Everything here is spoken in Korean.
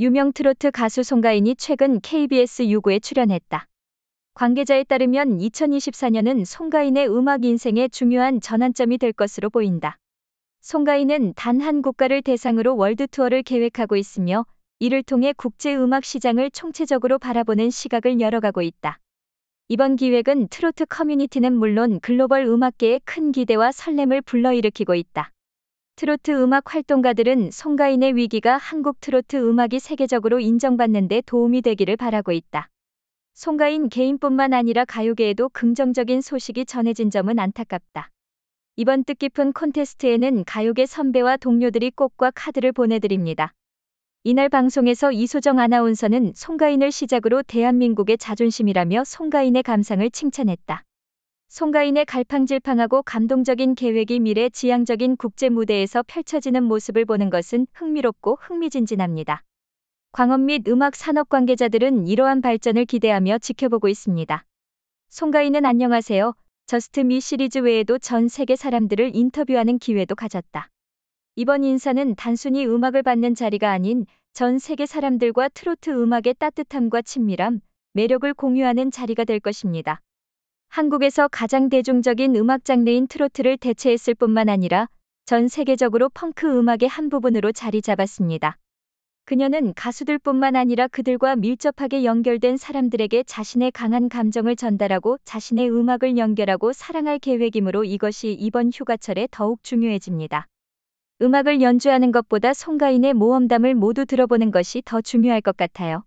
유명 트로트 가수 송가인이 최근 KBS 유구에 출연했다. 관계자에 따르면 2024년은 송가인의 음악 인생에 중요한 전환점이 될 것으로 보인다. 송가인은 단 한 국가를 대상으로 월드 투어를 계획하고 있으며 이를 통해 국제 음악 시장을 총체적으로 바라보는 시각을 열어가고 있다. 이번 기획은 트로트 커뮤니티는 물론 글로벌 음악계에 큰 기대와 설렘을 불러일으키고 있다. 트로트 음악 활동가들은 송가인의 위기가 한국 트로트 음악이 세계적으로 인정받는 데 도움이 되기를 바라고 있다. 송가인 개인뿐만 아니라 가요계에도 긍정적인 소식이 전해진 점은 안타깝다. 이번 뜻깊은 콘테스트에는 가요계 선배와 동료들이 꽃과 카드를 보내드립니다. 이날 방송에서 이소정 아나운서는 송가인을 시작으로 대한민국의 자존심이라며 송가인의 감상을 칭찬했다. 송가인의 갈팡질팡하고 감동적인 계획이 미래 지향적인 국제 무대에서 펼쳐지는 모습을 보는 것은 흥미롭고 흥미진진합니다. 광업 및 음악 산업 관계자들은 이러한 발전을 기대하며 지켜보고 있습니다. 송가인은 안녕하세요. 저스트 미 시리즈 외에도 전 세계 사람들을 인터뷰하는 기회도 가졌다. 이번 인사는 단순히 음악을 받는 자리가 아닌 전 세계 사람들과 트로트 음악의 따뜻함과 친밀함, 매력을 공유하는 자리가 될 것입니다. 한국에서 가장 대중적인 음악 장르인 트로트를 대체했을 뿐만 아니라 전 세계적으로 펑크 음악의 한 부분으로 자리 잡았습니다. 그녀는 가수들뿐만 아니라 그들과 밀접하게 연결된 사람들에게 자신의 강한 감정을 전달하고 자신의 음악을 연결하고 사랑할 계획이므로 이것이 이번 휴가철에 더욱 중요해집니다. 음악을 연주하는 것보다 송가인의 모험담을 모두 들어보는 것이 더 중요할 것 같아요.